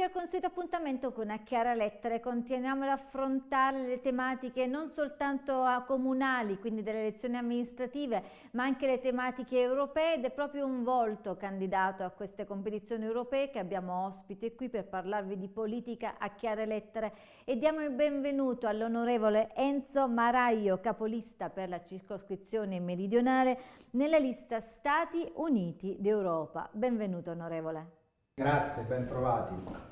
benvenuti al consueto appuntamento con A Chiara Lettere. Continuiamo ad affrontare le tematiche non soltanto ah, comunali, quindi delle elezioni amministrative, ma anche le tematiche europee ed è proprio un volto candidato a queste competizioni europee che abbiamo ospite qui per parlarvi di politica a chiare lettere. E diamo il benvenuto all'onorevole Enzo Maraio, capolista per la circoscrizione meridionale nella lista Stati Uniti d'Europa. Benvenuto onorevole. Grazie, ben trovati.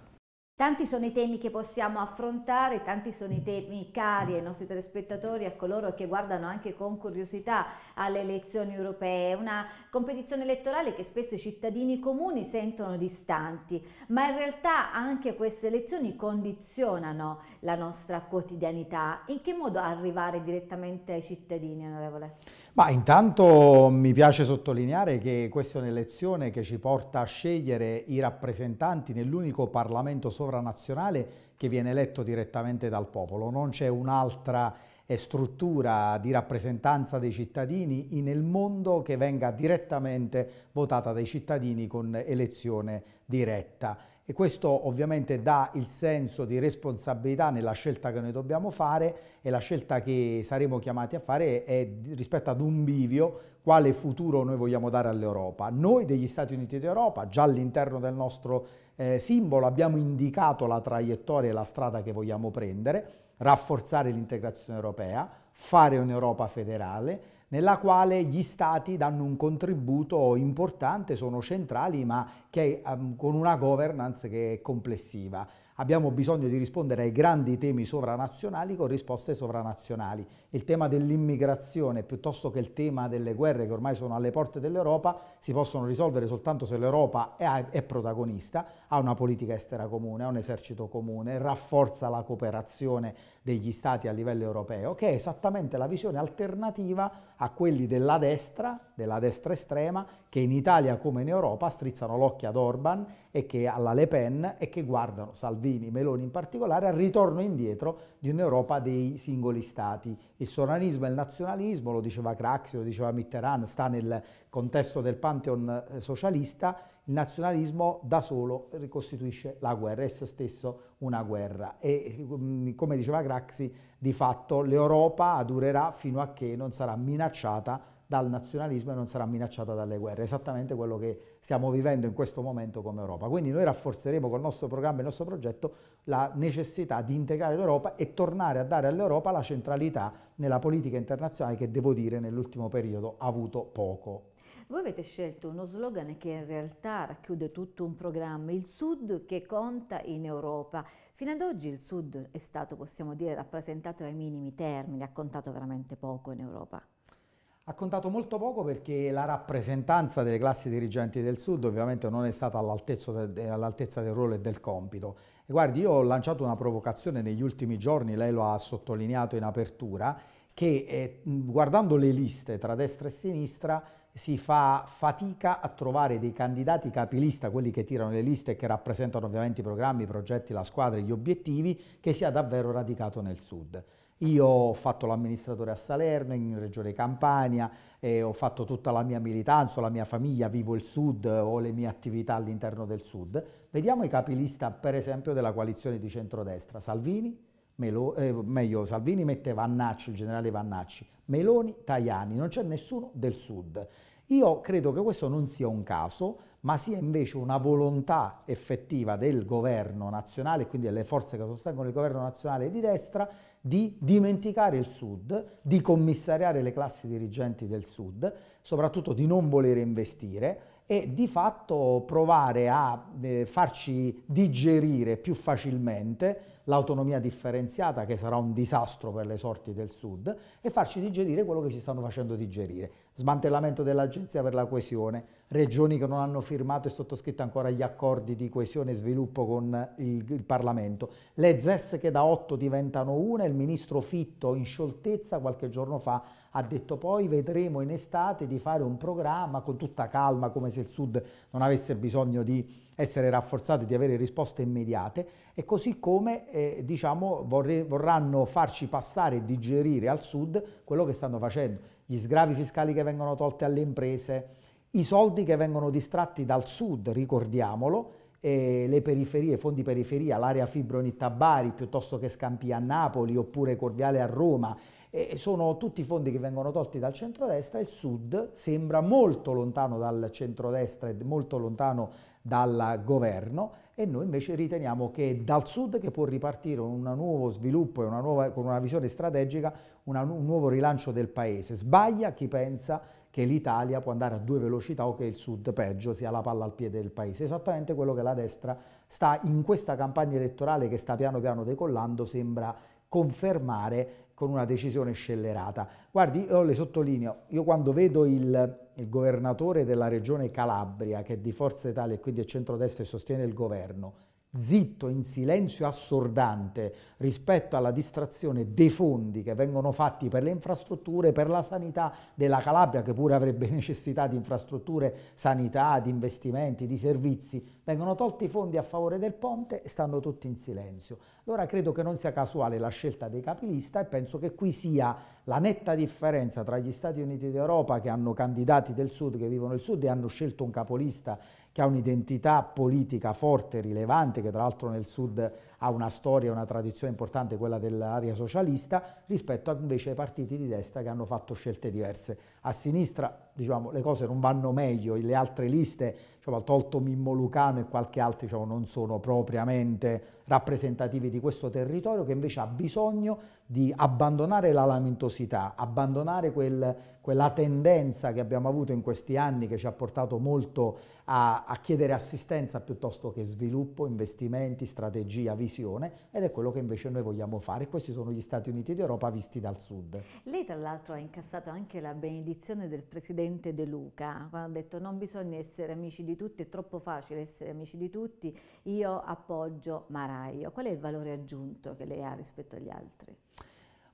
Tanti sono i temi che possiamo affrontare, tanti sono i temi cari ai nostri telespettatori, a coloro che guardano anche con curiosità alle elezioni europee, una competizione elettorale che spesso i cittadini comuni sentono distanti, ma in realtà anche queste elezioni condizionano la nostra quotidianità. In che modo arrivare direttamente ai cittadini, onorevole? Ma intanto mi piace sottolineare che questa è un'elezione che ci porta a scegliere i rappresentanti nell'unico Parlamento sovranazionale che viene eletto direttamente dal popolo. Non c'è un'altra eh, struttura di rappresentanza dei cittadini nel mondo che venga direttamente votata dai cittadini con elezione diretta e questo ovviamente dà il senso di responsabilità nella scelta che noi dobbiamo fare e la scelta che saremo chiamati a fare è rispetto ad un bivio quale futuro noi vogliamo dare all'Europa. Noi degli Stati Uniti d'Europa, già all'interno del nostro eh, simbolo, abbiamo indicato la traiettoria e la strada che vogliamo prendere, rafforzare l'integrazione europea, fare un'Europa federale, nella quale gli stati danno un contributo importante, sono centrali, ma che, um, con una governance che è complessiva. Abbiamo bisogno di rispondere ai grandi temi sovranazionali con risposte sovranazionali. Il tema dell'immigrazione piuttosto che il tema delle guerre che ormai sono alle porte dell'Europa si possono risolvere soltanto se l'Europa è, protagonista, ha una politica estera comune, ha un esercito comune, rafforza la cooperazione degli stati a livello europeo, che è esattamente la visione alternativa a quelli della destra, della destra estrema, che in Italia come in Europa strizzano l'occhio ad Orban e che alla Le Pen e che guardano Salvini Salvini, Meloni in particolare, al ritorno indietro di un'Europa dei singoli stati. Il sovranismo e il nazionalismo, lo diceva Craxi, lo diceva Mitterrand, sta nel contesto del pantheon eh, socialista, il nazionalismo da solo ricostituisce la guerra, esso stesso una guerra. E mm, come diceva Craxi, di fatto l'Europa durerà fino a che non sarà minacciata dal nazionalismo e non sarà minacciata dalle guerre, esattamente quello che stiamo vivendo in questo momento come Europa. Quindi noi rafforzeremo col nostro programma e il nostro progetto la necessità di integrare l'Europa e tornare a dare all'Europa la centralità nella politica internazionale che devo dire nell'ultimo periodo ha avuto poco. Voi avete scelto uno slogan che in realtà racchiude tutto un programma, il Sud che conta in Europa. Fino ad oggi il Sud è stato, possiamo dire, rappresentato ai minimi termini, ha contato veramente poco in Europa. Ha contato molto poco perché la rappresentanza delle classi dirigenti del Sud ovviamente non è stata all'altezza del ruolo e del compito. E guardi, io ho lanciato una provocazione negli ultimi giorni, lei lo ha sottolineato in apertura, che eh, guardando le liste tra destra e sinistra si fa fatica a trovare dei candidati capilista, quelli che tirano le liste e che rappresentano ovviamente i programmi, i progetti, la squadra e gli obiettivi, che sia davvero radicato nel Sud. Io ho fatto l'amministratore a Salerno, in Regione Campania, ho fatto tutta la mia militanza, la mia famiglia, vivo il Sud, ho le mie attività all'interno del Sud. Vediamo i capilista, per esempio, della coalizione di centrodestra. Salvini, Melo, eh, meglio, Salvini mette Vannacci, il generale Vannacci, Meloni, Tajani, non c'è nessuno del Sud. Io credo che questo non sia un caso, ma sia invece una volontà effettiva del governo nazionale, quindi delle forze che sostengono il governo nazionale di destra, di dimenticare il Sud, di commissariare le classi dirigenti del Sud, soprattutto di non volere investire e di fatto provare a eh, farci digerire più facilmente l'autonomia differenziata che sarà un disastro per le sorti del Sud e farci digerire quello che ci stanno facendo digerire. Smantellamento dell'Agenzia per la coesione, regioni che non hanno firmato e sottoscritto ancora gli accordi di coesione e sviluppo con il, il Parlamento, le ZES che da 8 diventano una, il ministro Fitto in scioltezza qualche giorno fa ha detto poi vedremo in estate di fare un programma con tutta calma come se il Sud non avesse bisogno di essere rafforzati, di avere risposte immediate e così come eh, diciamo, vorrei, vorranno farci passare e digerire al sud quello che stanno facendo, gli sgravi fiscali che vengono tolti alle imprese, i soldi che vengono distratti dal sud, ricordiamolo, eh, le periferie, fondi periferia, l'area Fibronitta Bari piuttosto che Scampi a Napoli oppure Corviale a Roma, eh, sono tutti fondi che vengono tolti dal centrodestra, il sud sembra molto lontano dal centrodestra e molto lontano dal governo e noi invece riteniamo che dal sud che può ripartire un nuovo sviluppo e una nuova, con una visione strategica una, un nuovo rilancio del paese. Sbaglia chi pensa che l'Italia può andare a due velocità o che il sud peggio sia la palla al piede del paese. Esattamente quello che la destra sta in questa campagna elettorale che sta piano piano decollando sembra confermare con una decisione scellerata. Guardi, io le sottolineo, io quando vedo il, il governatore della regione Calabria, che è di Forza Italia e quindi è centrodestra e sostiene il governo, zitto, in silenzio assordante rispetto alla distrazione dei fondi che vengono fatti per le infrastrutture, per la sanità della Calabria, che pure avrebbe necessità di infrastrutture, sanità, di investimenti, di servizi, vengono tolti i fondi a favore del ponte e stanno tutti in silenzio. Allora credo che non sia casuale la scelta dei capilista e penso che qui sia la netta differenza tra gli Stati Uniti d'Europa che hanno candidati del Sud, che vivono il Sud e hanno scelto un capolista che ha un'identità politica forte, rilevante, che tra l'altro nel sud ha una storia, una tradizione importante, quella dell'area socialista, rispetto invece ai partiti di destra che hanno fatto scelte diverse. A sinistra diciamo, le cose non vanno meglio, le altre liste diciamo, tolto Mimmo Lucano e qualche altro diciamo, non sono propriamente rappresentativi di questo territorio che invece ha bisogno di abbandonare la lamentosità, abbandonare quel, quella tendenza che abbiamo avuto in questi anni che ci ha portato molto a, a chiedere assistenza piuttosto che sviluppo, investimenti, strategia, visione ed è quello che invece noi vogliamo fare. Questi sono gli Stati Uniti d'Europa visti dal sud. Lei tra l'altro ha incassato anche la benedizione del Presidente De Luca quando ha detto non bisogna essere amici di tutti, è troppo facile essere amici di tutti, io appoggio Maraio. Qual è il valore aggiunto che lei ha rispetto agli altri?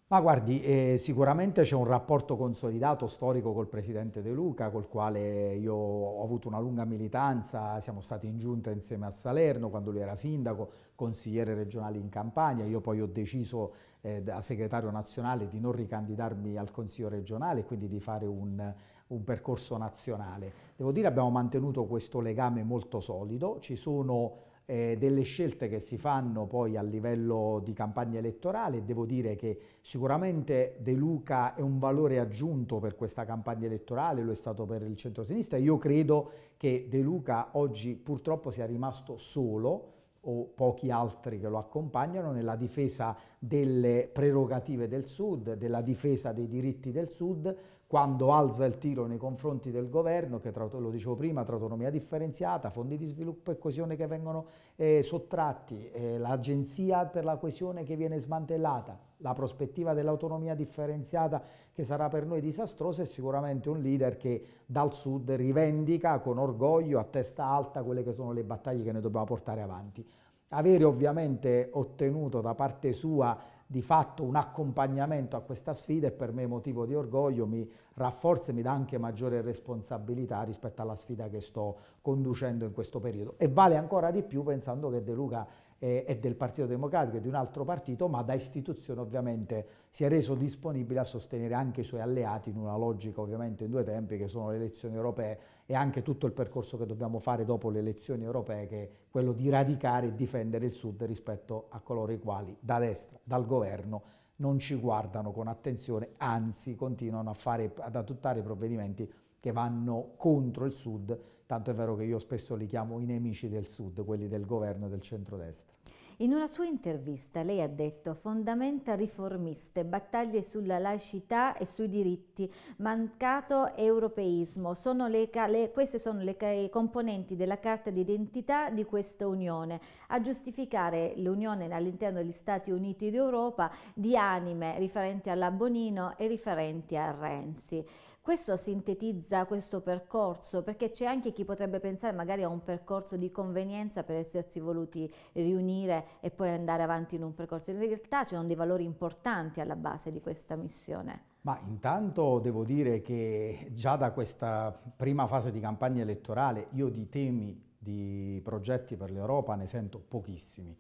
Ma guardi, eh, sicuramente c'è un rapporto consolidato storico col presidente De Luca, col quale io ho avuto una lunga militanza, siamo stati in giunta insieme a Salerno quando lui era sindaco, consigliere regionale in Campania, io poi ho deciso eh, da segretario nazionale di non ricandidarmi al Consiglio regionale e quindi di fare un, un percorso nazionale. Devo dire che abbiamo mantenuto questo legame molto solido, ci sono eh, delle scelte che si fanno poi a livello di campagna elettorale. Devo dire che sicuramente De Luca è un valore aggiunto per questa campagna elettorale, lo è stato per il centrosinistra. Io credo che De Luca oggi purtroppo sia rimasto solo o pochi altri che lo accompagnano nella difesa delle prerogative del Sud, della difesa dei diritti del Sud, quando alza il tiro nei confronti del governo, che tra, lo dicevo prima, tra autonomia differenziata, fondi di sviluppo e coesione che vengono eh, sottratti, eh, l'agenzia per la coesione che viene smantellata, la prospettiva dell'autonomia differenziata che sarà per noi disastrosa è sicuramente un leader che dal sud rivendica con orgoglio a testa alta quelle che sono le battaglie che noi dobbiamo portare avanti. Avere ovviamente ottenuto da parte sua di fatto un accompagnamento a questa sfida e per me motivo di orgoglio, mi rafforza e mi dà anche maggiore responsabilità rispetto alla sfida che sto conducendo in questo periodo. E vale ancora di più pensando che De Luca eh, e del Partito Democratico e di un altro partito, ma da istituzione ovviamente si è reso disponibile a sostenere anche i suoi alleati in una logica ovviamente in due tempi che sono le elezioni europee e anche tutto il percorso che dobbiamo fare dopo le elezioni europee che è quello di radicare e difendere il Sud rispetto a coloro i quali da destra, dal governo, non ci guardano con attenzione, anzi continuano fare, ad adottare provvedimenti che vanno contro il Sud tanto è vero che io spesso li chiamo i nemici del Sud, quelli del governo del centrodestra. In una sua intervista lei ha detto fondamenta riformiste, battaglie sulla laicità e sui diritti, mancato europeismo, sono le, le, queste sono le componenti della carta d'identità di questa Unione. A giustificare l'Unione all'interno degli Stati Uniti d'Europa di anime riferenti alla Bonino e riferenti a Renzi. Questo sintetizza questo percorso perché c'è anche chi potrebbe pensare magari a un percorso di convenienza per essersi voluti riunire e poi andare avanti in un percorso. In realtà c'erano dei valori importanti alla base di questa missione. Ma intanto devo dire che già da questa prima fase di campagna elettorale io di temi di progetti per l'Europa ne sento pochissimi.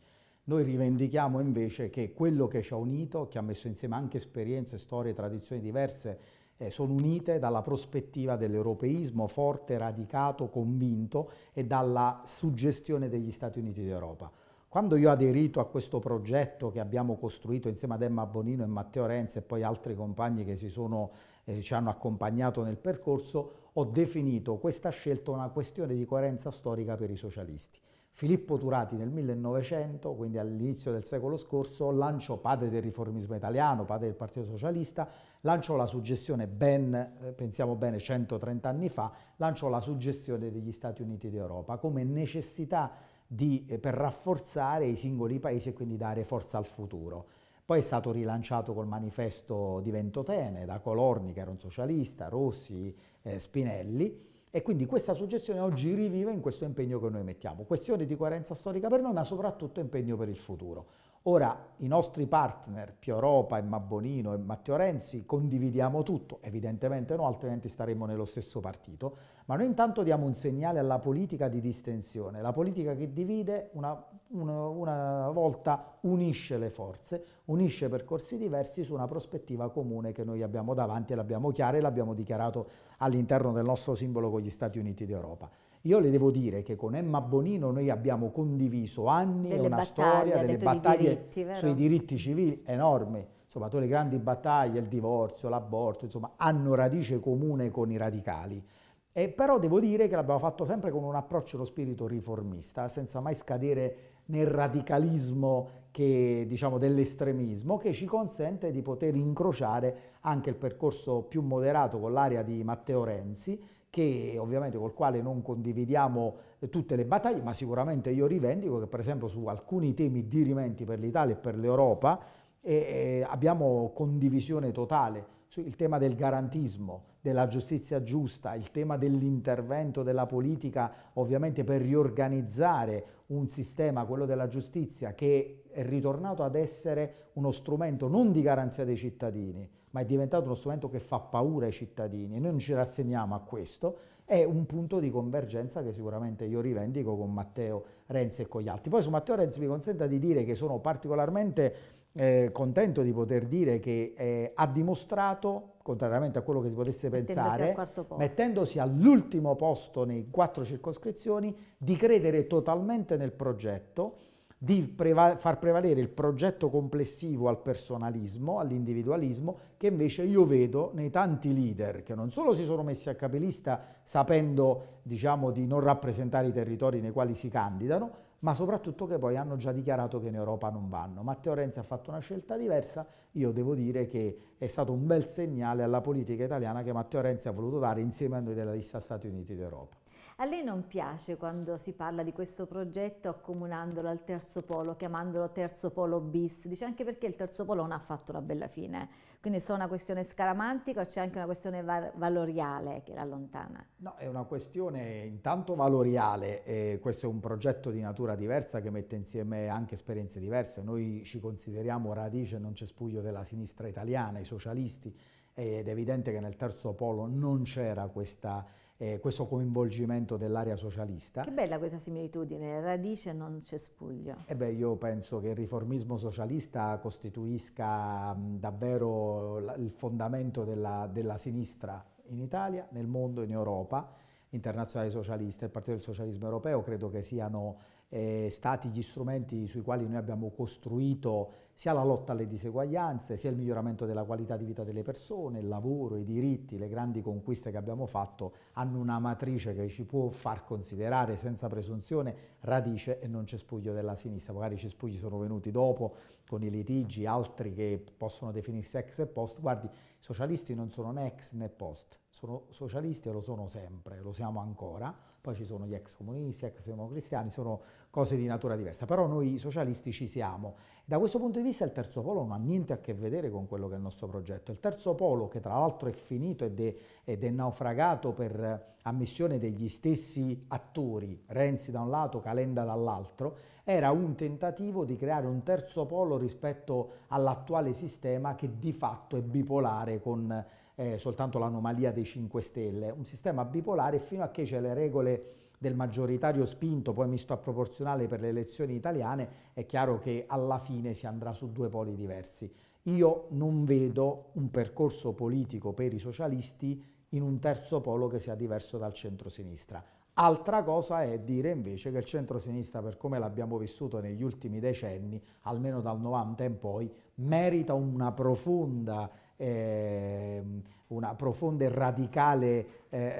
Noi rivendichiamo invece che quello che ci ha unito, che ha messo insieme anche esperienze, storie, tradizioni diverse, eh, sono unite dalla prospettiva dell'europeismo forte, radicato, convinto e dalla suggestione degli Stati Uniti d'Europa. Quando io ho aderito a questo progetto che abbiamo costruito insieme ad Emma Bonino e Matteo Renzi e poi altri compagni che sono, eh, ci hanno accompagnato nel percorso, ho definito questa scelta una questione di coerenza storica per i socialisti. Filippo Turati nel 1900, quindi all'inizio del secolo scorso, lanciò, padre del riformismo italiano, padre del Partito Socialista, lanciò la suggestione ben, eh, pensiamo bene, 130 anni fa, lanciò la suggestione degli Stati Uniti d'Europa come necessità di, eh, per rafforzare i singoli paesi e quindi dare forza al futuro. Poi è stato rilanciato col manifesto di Ventotene da Colorni, che era un socialista, Rossi, eh, Spinelli, e quindi questa suggestione oggi rivive in questo impegno che noi mettiamo. Questione di coerenza storica per noi, ma soprattutto impegno per il futuro. Ora, i nostri partner, Pio Europa e Mabbonino e Matteo Renzi, condividiamo tutto, evidentemente no, altrimenti staremmo nello stesso partito, ma noi intanto diamo un segnale alla politica di distensione, la politica che divide una, una, una volta unisce le forze, unisce percorsi diversi su una prospettiva comune che noi abbiamo davanti e l'abbiamo chiara e l'abbiamo dichiarato all'interno del nostro simbolo con gli Stati Uniti d'Europa. Io le devo dire che con Emma Bonino noi abbiamo condiviso anni e una storia, delle battaglie di diritti, sui diritti civili enormi. Insomma, tutte le grandi battaglie, il divorzio, l'aborto, insomma, hanno radice comune con i radicali. E però devo dire che l'abbiamo fatto sempre con un approccio allo spirito riformista, senza mai scadere nel radicalismo che, diciamo, dell'estremismo, che ci consente di poter incrociare anche il percorso più moderato con l'area di Matteo Renzi, che ovviamente col quale non condividiamo eh, tutte le battaglie, ma sicuramente io rivendico che per esempio su alcuni temi dirimenti per l'Italia e per l'Europa eh, eh abbiamo condivisione totale il tema del garantismo, della giustizia giusta, il tema dell'intervento della politica ovviamente per riorganizzare un sistema, quello della giustizia, che è ritornato ad essere uno strumento non di garanzia dei cittadini, ma è diventato uno strumento che fa paura ai cittadini e noi non ci rassegniamo a questo, è un punto di convergenza che sicuramente io rivendico con Matteo Renzi e con gli altri. Poi su Matteo Renzi mi consenta di dire che sono particolarmente eh, contento di poter dire che eh, ha dimostrato, contrariamente a quello che si potesse mettendosi pensare, mettendosi all'ultimo posto nei quattro circoscrizioni, di credere totalmente nel progetto di preva far prevalere il progetto complessivo al personalismo, all'individualismo, che invece io vedo nei tanti leader che non solo si sono messi a capilista sapendo diciamo, di non rappresentare i territori nei quali si candidano, ma soprattutto che poi hanno già dichiarato che in Europa non vanno. Matteo Renzi ha fatto una scelta diversa, io devo dire che è stato un bel segnale alla politica italiana che Matteo Renzi ha voluto dare insieme a noi della lista Stati Uniti d'Europa. A lei non piace quando si parla di questo progetto accomunandolo al terzo polo, chiamandolo terzo polo bis, dice anche perché il terzo polo non ha fatto una bella fine, quindi è solo una questione scaramantica o c'è anche una questione val valoriale che la lontana? No, è una questione intanto valoriale, eh, questo è un progetto di natura diversa che mette insieme anche esperienze diverse, noi ci consideriamo radice non cespuglio della sinistra italiana, i socialisti, ed è evidente che nel terzo polo non c'era questa eh, questo coinvolgimento dell'area socialista. Che bella questa similitudine, radice non cespuglio. E eh beh, io penso che il riformismo socialista costituisca mh, mm, davvero l- il fondamento della, della sinistra in Italia, nel mondo, in Europa internazionale socialista, il Partito del Socialismo Europeo, credo che siano eh, stati gli strumenti sui quali noi abbiamo costruito sia la lotta alle diseguaglianze, sia il miglioramento della qualità di vita delle persone, il lavoro, i diritti, le grandi conquiste che abbiamo fatto hanno una matrice che ci può far considerare senza presunzione radice e non cespuglio della sinistra. Magari i cespugli sono venuti dopo con i litigi, altri che possono definirsi ex e post. Guardi, i socialisti non sono né ex né post, sono socialisti e lo sono sempre, lo siamo ancora. Poi ci sono gli ex comunisti, ex democristiani, sono cose di natura diversa, però noi socialisti ci siamo. Da questo punto di vista il terzo polo non ha niente a che vedere con quello che è il nostro progetto. Il terzo polo, che tra l'altro è finito ed è, ed è naufragato per ammissione degli stessi attori, Renzi da un lato, Calenda dall'altro, era un tentativo di creare un terzo polo rispetto all'attuale sistema che di fatto è bipolare con eh, soltanto l'anomalia dei 5 Stelle, un sistema bipolare fino a che c'è le regole del maggioritario spinto, poi misto a proporzionale per le elezioni italiane, è chiaro che alla fine si andrà su due poli diversi. Io non vedo un percorso politico per i socialisti in un terzo polo che sia diverso dal centro-sinistra. Altra cosa è dire invece che il centro-sinistra, per come l'abbiamo vissuto negli ultimi decenni, almeno dal 90 in poi, merita una profonda eh, un profondo e radicale eh,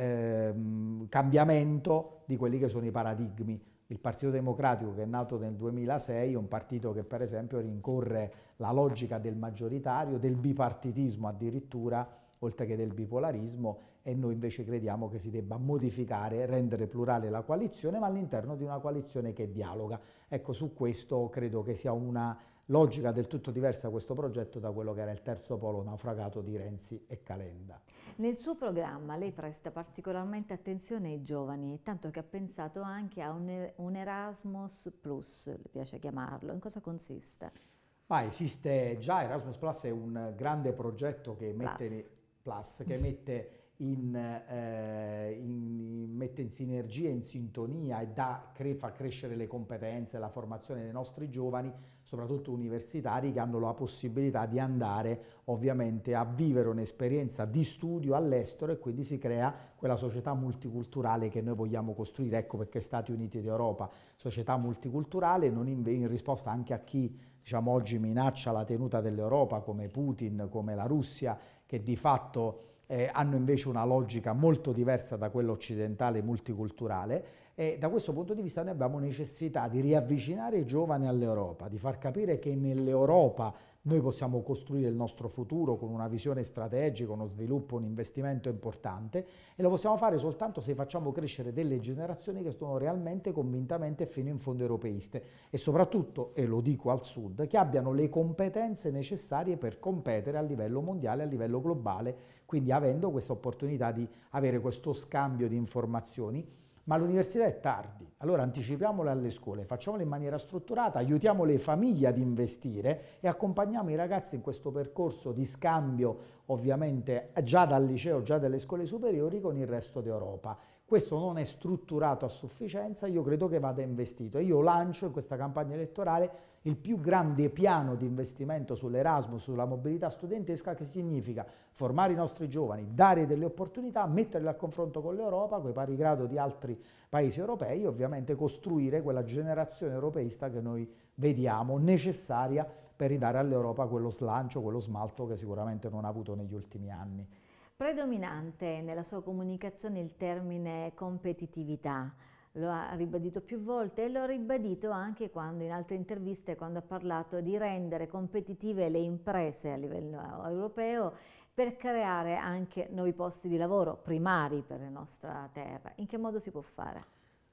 ehm, cambiamento di quelli che sono i paradigmi. Il Partito Democratico che è nato nel 2006 è un partito che per esempio rincorre la logica del maggioritario, del bipartitismo addirittura, oltre che del bipolarismo e noi invece crediamo che si debba modificare, rendere plurale la coalizione, ma all'interno di una coalizione che dialoga. Ecco, su questo credo che sia una logica del tutto diversa questo progetto da quello che era il terzo polo naufragato di Renzi e Calenda. Nel suo programma lei presta particolarmente attenzione ai giovani, tanto che ha pensato anche a un, un Erasmus Plus, le piace chiamarlo. In cosa consiste? Ah, esiste già, Erasmus Plus è un grande progetto che mette Plus che mette in, eh, in, mette in sinergia, in sintonia e dà, cre, fa crescere le competenze, la formazione dei nostri giovani, soprattutto universitari, che hanno la possibilità di andare ovviamente a vivere un'esperienza di studio all'estero e quindi si crea quella società multiculturale che noi vogliamo costruire. Ecco perché Stati Uniti d'Europa, società multiculturale, in, in risposta anche a chi diciamo, oggi minaccia la tenuta dell'Europa come Putin, come la Russia che di fatto eh, hanno invece una logica molto diversa da quella occidentale multiculturale e da questo punto di vista noi abbiamo necessità di riavvicinare i giovani all'Europa, di far capire che nell'Europa noi possiamo costruire il nostro futuro con una visione strategica, uno sviluppo, un investimento importante e lo possiamo fare soltanto se facciamo crescere delle generazioni che sono realmente convintamente e fino in fondo europeiste e soprattutto, e lo dico al sud, che abbiano le competenze necessarie per competere a livello mondiale, a livello globale, quindi avendo questa opportunità di avere questo scambio di informazioni ma l'università è tardi. Allora anticipiamole alle scuole, facciamole in maniera strutturata, aiutiamo le famiglie ad investire e accompagniamo i ragazzi in questo percorso di scambio, ovviamente già dal liceo, già dalle scuole superiori, con il resto d'Europa questo non è strutturato a sufficienza, io credo che vada investito. Io lancio in questa campagna elettorale il più grande piano di investimento sull'Erasmus, sulla mobilità studentesca, che significa formare i nostri giovani, dare delle opportunità, metterli al confronto con l'Europa, coi pari grado di altri paesi europei, e ovviamente costruire quella generazione europeista che noi vediamo necessaria per ridare all'Europa quello slancio, quello smalto che sicuramente non ha avuto negli ultimi anni. Predominante nella sua comunicazione il termine competitività, lo ha ribadito più volte e lo ha ribadito anche quando in altre interviste quando ha parlato di rendere competitive le imprese a livello europeo per creare anche nuovi posti di lavoro primari per la nostra terra. In che modo si può fare?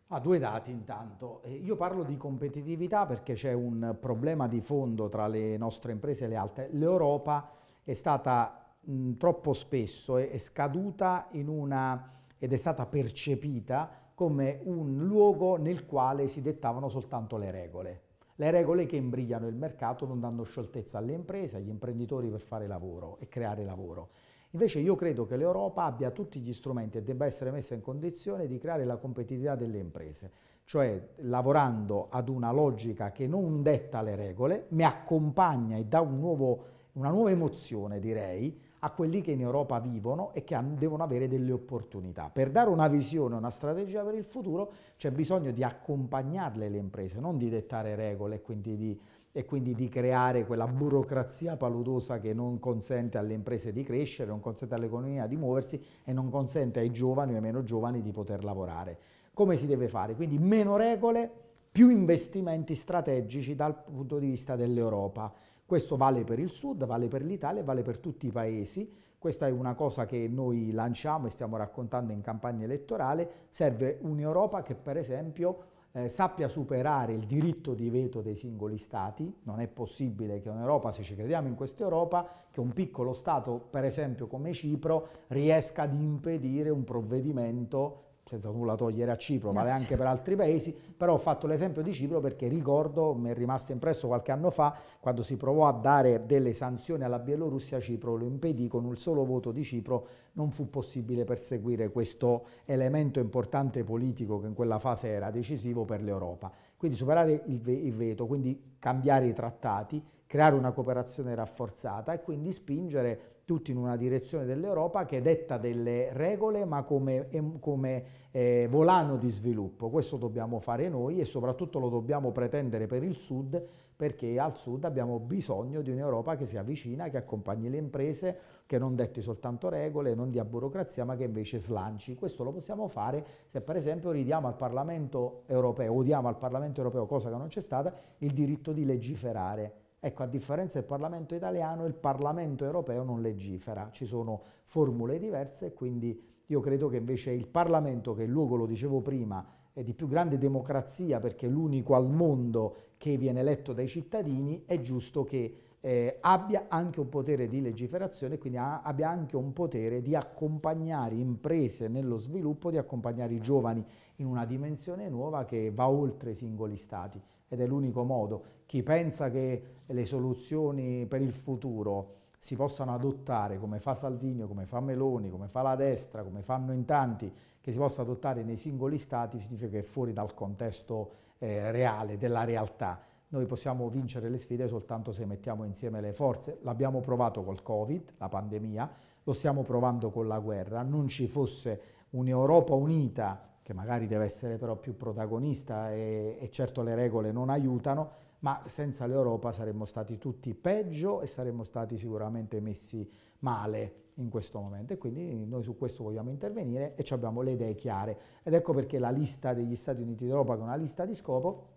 Ah, due dati intanto. Eh, io parlo di competitività perché c'è un problema di fondo tra le nostre imprese e le altre. L'Europa è stata mh, troppo spesso è, è scaduta una, ed è stata percepita come un luogo nel quale si dettavano soltanto le regole. Le regole che imbrigliano il mercato non dando scioltezza alle imprese, agli imprenditori per fare lavoro e creare lavoro. Invece io credo che l'Europa abbia tutti gli strumenti e debba essere messa in condizione di creare la competitività delle imprese, cioè lavorando ad una logica che non detta le regole, ma accompagna e dà un nuovo, una nuova emozione, direi, a quelli che in Europa vivono e che hanno, devono avere delle opportunità. Per dare una visione, una strategia per il futuro, c'è bisogno di accompagnarle le imprese, non di dettare regole e quindi di, e quindi di creare quella burocrazia paludosa che non consente alle imprese di crescere, non consente all'economia di muoversi e non consente ai giovani o ai meno giovani di poter lavorare. Come si deve fare? Quindi meno regole, più investimenti strategici dal punto di vista dell'Europa. Questo vale per il Sud, vale per l'Italia, vale per tutti i paesi. Questa è una cosa che noi lanciamo e stiamo raccontando in campagna elettorale. Serve un'Europa che per esempio eh, sappia superare il diritto di veto dei singoli stati. Non è possibile che un'Europa, se ci crediamo in questa Europa, che un piccolo Stato, per esempio come Cipro, riesca ad impedire un provvedimento senza nulla togliere a Cipro, vale anche per altri paesi, però ho fatto l'esempio di Cipro perché ricordo, mi è rimasto impresso qualche anno fa, quando si provò a dare delle sanzioni alla Bielorussia, Cipro lo impedì, con un solo voto di Cipro non fu possibile perseguire questo elemento importante politico che in quella fase era decisivo per l'Europa. Quindi superare il, ve il veto, quindi cambiare i trattati, creare una cooperazione rafforzata e quindi spingere tutti in una direzione dell'Europa che detta delle regole ma come, come eh, volano di sviluppo. Questo dobbiamo fare noi e soprattutto lo dobbiamo pretendere per il Sud perché al Sud abbiamo bisogno di un'Europa che sia vicina, che accompagni le imprese, che non detti soltanto regole, non dia burocrazia ma che invece slanci. Questo lo possiamo fare se per esempio ridiamo al Parlamento europeo, o diamo al Parlamento europeo, cosa che non c'è stata, il diritto di legiferare. Ecco, a differenza del Parlamento italiano, il Parlamento europeo non legifera, ci sono formule diverse e quindi io credo che invece il Parlamento, che è il luogo, lo dicevo prima, è di più grande democrazia perché è l'unico al mondo che viene eletto dai cittadini, è giusto che eh, abbia anche un potere di legiferazione, quindi a, abbia anche un potere di accompagnare imprese nello sviluppo, di accompagnare i giovani in una dimensione nuova che va oltre i singoli stati ed è l'unico modo. Chi pensa che le soluzioni per il futuro si possano adottare come fa Salvini, come fa Meloni, come fa la destra, come fanno in tanti, che si possa adottare nei singoli stati, significa che è fuori dal contesto eh, reale, della realtà. Noi possiamo vincere le sfide soltanto se mettiamo insieme le forze. L'abbiamo provato col Covid, la pandemia, lo stiamo provando con la guerra. Non ci fosse un'Europa unita che magari deve essere però più protagonista e, e certo le regole non aiutano, ma senza l'Europa saremmo stati tutti peggio e saremmo stati sicuramente messi male in questo momento e quindi noi su questo vogliamo intervenire e abbiamo le idee chiare ed ecco perché la lista degli Stati Uniti d'Europa è una lista di scopo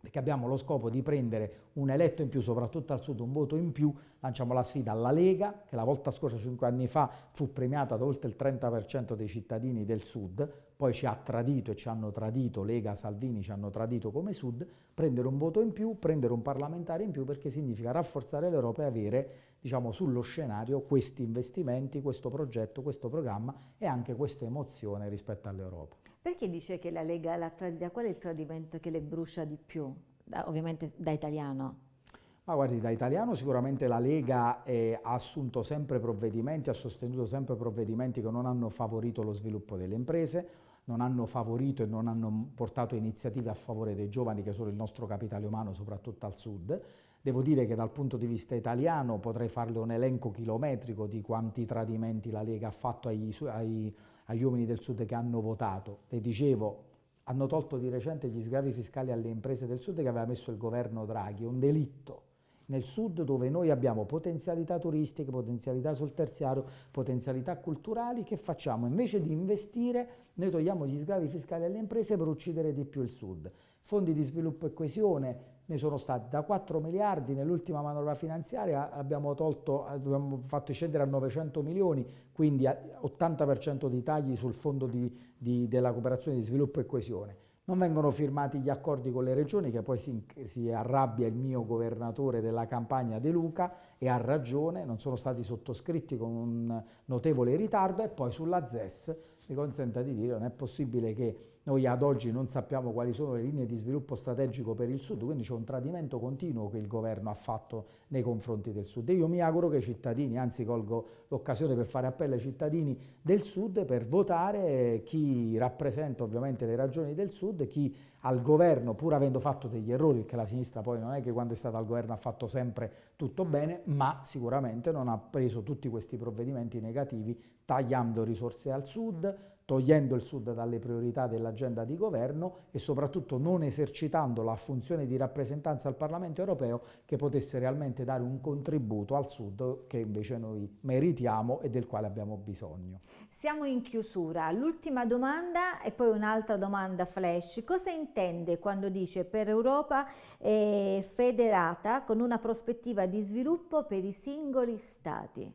perché abbiamo lo scopo di prendere un eletto in più, soprattutto al sud un voto in più, lanciamo la sfida alla Lega, che la volta scorsa, cinque anni fa, fu premiata da oltre il 30% dei cittadini del sud, poi ci ha tradito e ci hanno tradito, Lega, Salvini ci hanno tradito come Sud, prendere un voto in più, prendere un parlamentare in più perché significa rafforzare l'Europa e avere diciamo, sullo scenario questi investimenti, questo progetto, questo programma e anche questa emozione rispetto all'Europa. Perché dice che la Lega l'ha tradita? Qual è il tradimento che le brucia di più? Da, ovviamente da italiano. Ma guardi, da italiano sicuramente la Lega eh, ha assunto sempre provvedimenti, ha sostenuto sempre provvedimenti che non hanno favorito lo sviluppo delle imprese, non hanno favorito e non hanno portato iniziative a favore dei giovani che sono il nostro capitale umano, soprattutto al sud. Devo dire che dal punto di vista italiano potrei farle un elenco chilometrico di quanti tradimenti la Lega ha fatto ai, ai, agli uomini del sud che hanno votato. Le dicevo, hanno tolto di recente gli sgravi fiscali alle imprese del sud che aveva messo il governo Draghi, un delitto nel sud dove noi abbiamo potenzialità turistiche, potenzialità sul terziario, potenzialità culturali, che facciamo? Invece di investire noi togliamo gli sgravi fiscali alle imprese per uccidere di più il sud. Fondi di sviluppo e coesione ne sono stati da 4 miliardi nell'ultima manovra finanziaria, abbiamo, tolto, abbiamo fatto scendere a 900 milioni, quindi 80% di tagli sul fondo di, di, della cooperazione di sviluppo e coesione non vengono firmati gli accordi con le regioni che poi si, si, arrabbia il mio governatore della campagna De Luca e ha ragione, non sono stati sottoscritti con un notevole ritardo e poi sulla ZES mi consenta di dire non è possibile che noi ad oggi non sappiamo quali sono le linee di sviluppo strategico per il Sud, quindi c'è un tradimento continuo che il governo ha fatto nei confronti del Sud. E io mi auguro che i cittadini, anzi colgo l'occasione per fare appello ai cittadini del Sud per votare chi rappresenta ovviamente le ragioni del Sud, chi al governo, pur avendo fatto degli errori, perché la sinistra poi non è che quando è stata al governo ha fatto sempre tutto bene, ma sicuramente non ha preso tutti questi provvedimenti negativi tagliando risorse al Sud, togliendo il Sud dalle priorità dell'agenda di governo e soprattutto non esercitando la funzione di rappresentanza al Parlamento europeo che potesse realmente dare un contributo al Sud che invece noi meritiamo e del quale abbiamo bisogno. Siamo in chiusura. L'ultima domanda e poi un'altra domanda flash. Cosa intende quando dice per Europa eh, federata con una prospettiva di sviluppo per i singoli Stati?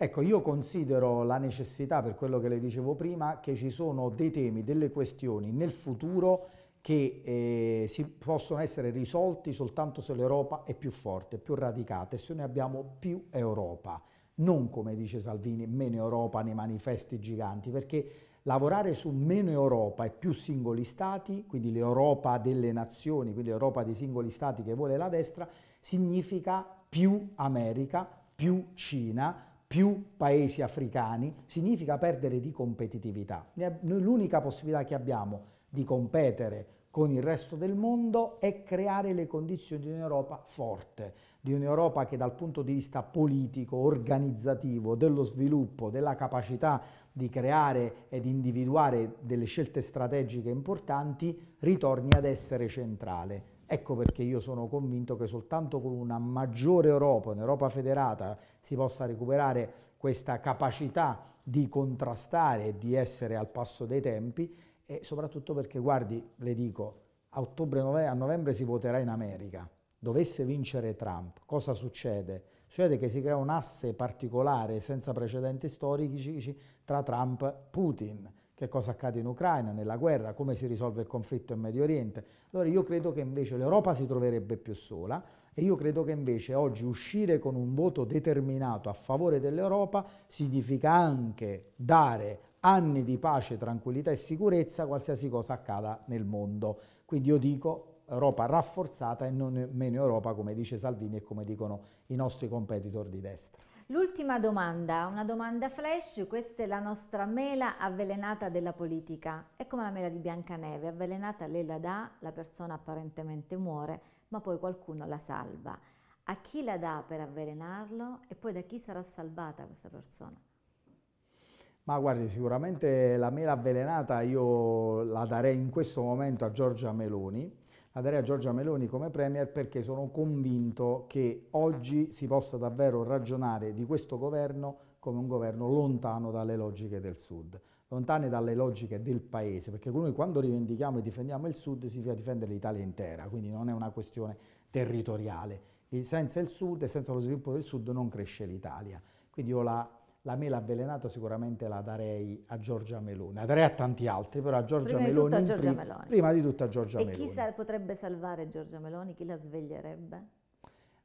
Ecco, io considero la necessità, per quello che le dicevo prima, che ci sono dei temi, delle questioni nel futuro che eh, si possono essere risolti soltanto se l'Europa è più forte, più radicata e se noi abbiamo più Europa, non come dice Salvini, meno Europa nei manifesti giganti, perché lavorare su meno Europa e più singoli stati, quindi l'Europa delle nazioni, quindi l'Europa dei singoli stati che vuole la destra, significa più America, più Cina, più paesi africani significa perdere di competitività. L'unica possibilità che abbiamo di competere con il resto del mondo è creare le condizioni di un'Europa forte, di un'Europa che dal punto di vista politico, organizzativo, dello sviluppo, della capacità di creare ed individuare delle scelte strategiche importanti, ritorni ad essere centrale. Ecco perché io sono convinto che soltanto con una maggiore Europa, un'Europa federata, si possa recuperare questa capacità di contrastare e di essere al passo dei tempi e soprattutto perché, guardi, le dico, a, ottobre, a novembre si voterà in America, dovesse vincere Trump, cosa succede? Succede che si crea un asse particolare senza precedenti storici tra Trump e Putin che cosa accade in Ucraina, nella guerra, come si risolve il conflitto in Medio Oriente. Allora io credo che invece l'Europa si troverebbe più sola e io credo che invece oggi uscire con un voto determinato a favore dell'Europa significa anche dare anni di pace, tranquillità e sicurezza a qualsiasi cosa accada nel mondo. Quindi io dico Europa rafforzata e non meno Europa come dice Salvini e come dicono i nostri competitor di destra. L'ultima domanda, una domanda flash, questa è la nostra mela avvelenata della politica. È come la mela di Biancaneve, avvelenata lei la dà, la persona apparentemente muore, ma poi qualcuno la salva. A chi la dà per avvelenarlo e poi da chi sarà salvata questa persona? Ma guardi, sicuramente la mela avvelenata io la darei in questo momento a Giorgia Meloni, ad Area Giorgia Meloni come Premier perché sono convinto che oggi si possa davvero ragionare di questo governo come un governo lontano dalle logiche del Sud, lontane dalle logiche del Paese, perché noi quando rivendichiamo e difendiamo il Sud si fa difendere l'Italia intera, quindi non è una questione territoriale. senza il Sud e senza lo sviluppo del Sud non cresce l'Italia. Quindi io la la mela avvelenata sicuramente la darei a Giorgia Meloni, la darei a tanti altri, però a Giorgia, prima Meloni, di a Giorgia prima, Meloni, prima di tutto a Giorgia e Meloni. E chi sa, potrebbe salvare Giorgia Meloni? Chi la sveglierebbe?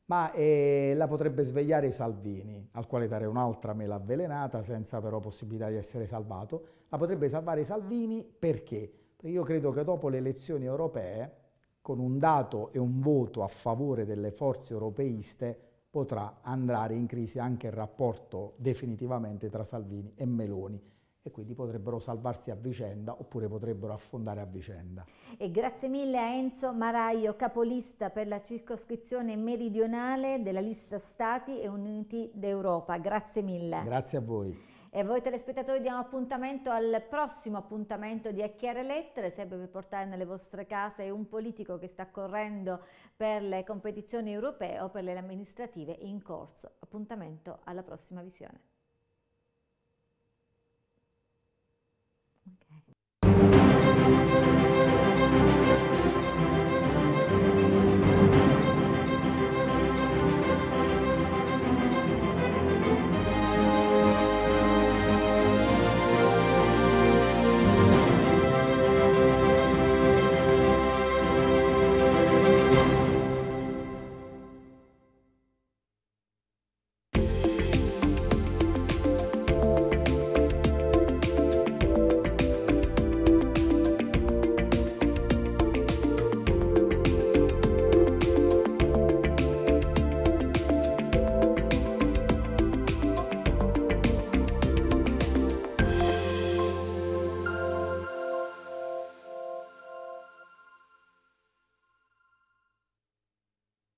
Ma eh, la potrebbe svegliare Salvini, al quale darei un'altra mela avvelenata senza però possibilità di essere salvato. La potrebbe salvare Salvini perché? Perché io credo che dopo le elezioni europee, con un dato e un voto a favore delle forze europeiste, potrà andare in crisi anche il rapporto definitivamente tra Salvini e Meloni e quindi potrebbero salvarsi a vicenda oppure potrebbero affondare a vicenda. E grazie mille a Enzo Maraio, capolista per la circoscrizione meridionale della lista Stati e Uniti d'Europa. Grazie mille. Grazie a voi. E voi telespettatori diamo appuntamento al prossimo appuntamento di Acchiare Lettere, sempre per portare nelle vostre case un politico che sta correndo per le competizioni europee o per le amministrative in corso. Appuntamento alla prossima visione.